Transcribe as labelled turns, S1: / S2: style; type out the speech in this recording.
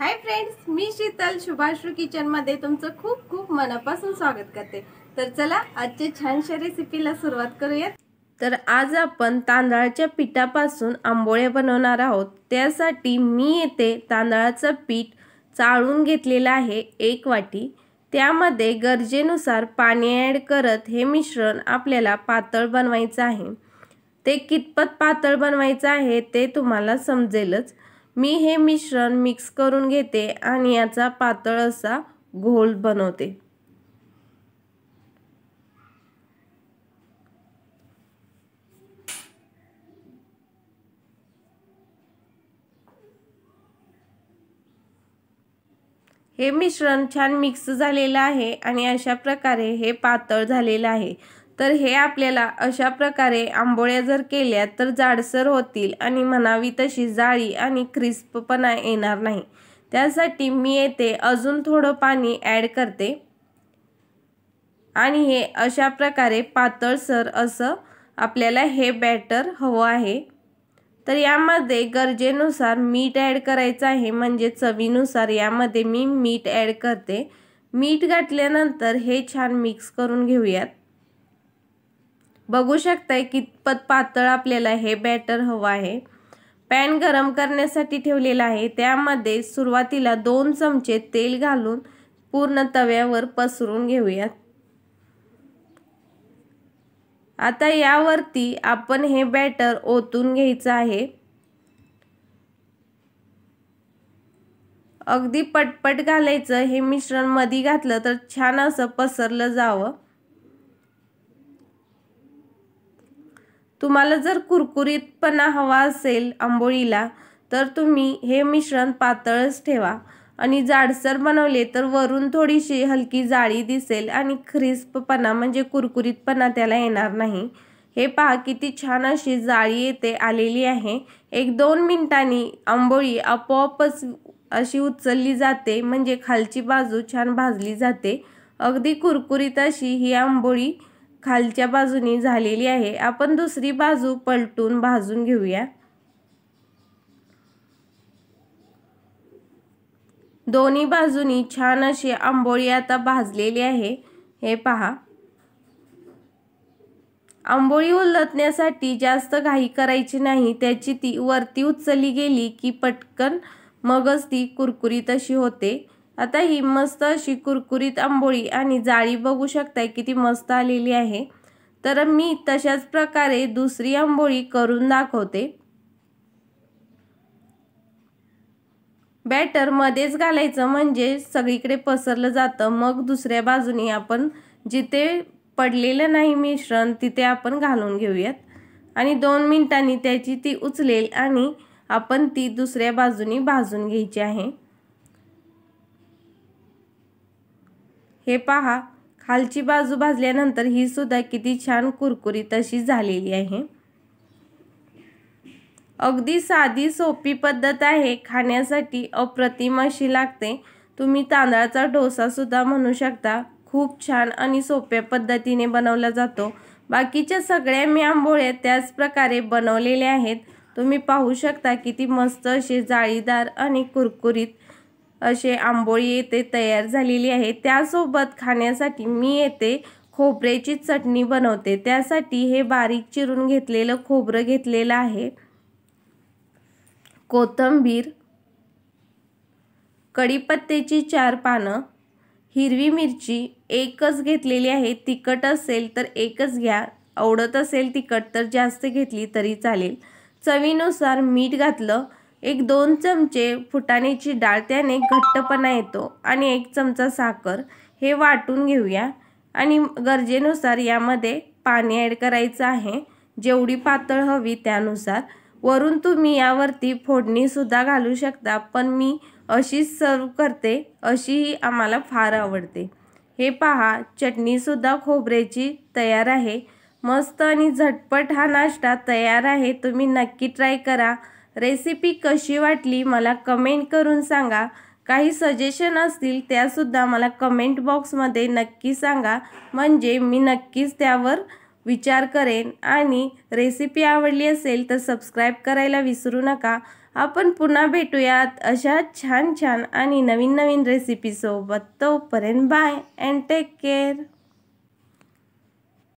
S1: hi friends मी शीतल शुभाश्रू किचनमध्ये तुमचं खूप खूप मनापासून स्वागत करते तर चला आजच्या छानशा रेसिपीला सुरुवात करूयात तर आज आपण तांदळाच्या पिठापासून आंबोळे बनवणार आहोत त्यासाठी मी येथे तांदळाचं पीठ चाळून घेतलेलं आहे एक वाटी त्यामध्ये गरजेनुसार पाणी ॲड करत हे मिश्रण आपल्याला पातळ बनवायचं आहे ते कितपत पातळ बनवायचं आहे ते तुम्हाला समजेलच मी हे मिश्रण मिक्स करून घेते आणि याचा पातळ असा घोल बनवते हे मिश्रण छान मिक्स झालेलं आहे आणि अशा प्रकारे हे पातळ झालेलं आहे तर हे आपल्याला अशा प्रकारे आंबोळ्या जर केल्या तर जाडसर होतील आणि म्हणावी तशी जाळी आणि क्रिस्पपणा येणार नाही त्यासाठी मी येथे अजून थोडं पाणी ॲड करते आणि हे अशा प्रकारे पातळसर असं आपल्याला हे बॅटर हवं आहे तर यामध्ये गरजेनुसार मीठ ॲड करायचं आहे म्हणजे चवीनुसार यामध्ये मी मीठ ॲड करते मीठ घातल्यानंतर हे छान मिक्स करून घेऊयात बघू शकताय कितपत पातळ आपल्याला हे बॅटर हवं आहे पॅन गरम करण्यासाठी ठेवलेला आहे त्यामध्ये सुरुवातीला दोन चमचे तेल घालून पूर्ण तव्यावर पसरून घेऊयात आता यावरती आपण हे बॅटर ओतून घ्यायचं आहे अगदी पटपट घालायचं हे मिश्रण मधी घातलं तर छान असं पसरलं जावं तुम्हाला जर कुरकुरीतपणा हवा असेल आंबोळीला तर तुम्ही हे मिश्रण पातळच ठेवा आणि जाडसर बनवले तर वरून थोडीशी हलकी जाळी दिसेल आणि क्रिस्पपणा म्हणजे कुरकुरीतपणा त्याला येणार नाही हे पहा किती छान अशी जाळी येते आलेली आहे एक दोन मिनिटांनी आंबोळी आपोआपच अशी उचलली जाते म्हणजे खालची बाजू छान भाजली जाते अगदी कुरकुरीत अशी ही आंबोळी खालच्या बाजूनी झालेली आहे आपण दुसरी बाजू पलटून भाजून घेऊया दोन्ही बाजूनी छान अशी आंबोळी आता भाजलेली आहे हे पहा आंबोळी उलटण्यासाठी जास्त घाई करायची नाही त्याची ती वरती उचलली गेली की पटकन मगच ती कुरकुरीत अशी होते आता ही मस्त अशी कुरकुरीत आंबोळी आणि जाळी बघू शकताय किती मस्त आलेली आहे तर मी तशाच प्रकारे दुसरी आंबोळी करून दाखवते बॅटर मध्येच घालायचं म्हणजे सगळीकडे पसरलं जातं मग दुसऱ्या बाजूने आपण जिथे पडलेलं नाही मिश्रण तिथे आपण घालून घेऊयात आणि दोन मिनिटांनी त्याची ती उचलेल आणि आपण ती दुसऱ्या बाजूनी भाजून घ्यायची आहे हे पहा खालची बाजू भाजल्यानंतर ही सुद्धा किती छान कुरकुरीत अशी झालेली आहे अगदी साधी सोपी पद्धत आहे खाण्यासाठी अप्रतिम अशी लागते तुम्ही तांदळाचा सुद्धा म्हणू शकता खूप छान आणि सोप्या पद्धतीने बनवला जातो बाकीच्या सगळ्या मी आंबोळ्या त्याच प्रकारे बनवलेल्या आहेत तुम्ही पाहू शकता किती मस्त असे जाळीदार आणि कुरकुरीत असे आंबोळी येथे तयार झालेली आहे त्यासोबत खाण्यासाठी मी येथे खोबऱ्याची चटणी बनवते त्यासाठी हे बारीक चिरून घेतलेलं खोबरं घेतलेलं आहे कोथंबीर कढीपत्त्याची चार पानं हिरवी मिरची एकच घेतलेली आहे तिखट असेल तर एकच घ्या आवडत असेल तिखट तर जास्त घेतली तरी चालेल चवीनुसार मीठ घातलं एक दोन चमचे फुटाण्याची डाळ त्याने घट्टपणा येतो आणि एक चमचा साखर हे वाटून घेऊया आणि गरजेनुसार यामध्ये पाणी ॲड करायचं आहे जेवढी पातळ हवी त्यानुसार वरून तुम्ही यावरती फोडणीसुद्धा घालू शकता पण मी अशीच सर्व करते अशीही आम्हाला फार आवडते हे पहा चटणीसुद्धा खोबऱ्याची तयार आहे मस्त आणि झटपट हा नाश्ता तयार आहे तुम्ही नक्की ट्राय करा रेसिपी कशी वाटली मला कमेंट करून सांगा काही सजेशन असतील त्यासुद्धा मला कमेंट बॉक्समध्ये नक्की सांगा म्हणजे मी नक्कीच त्यावर विचार करेन आणि रेसिपी आवडली असेल तर सबस्क्राईब करायला विसरू नका आपण पुन्हा भेटूयात अशा छान छान आणि नवीन नवीन रेसिपीसोबत तोपर्यंत बाय अँड टेक केअर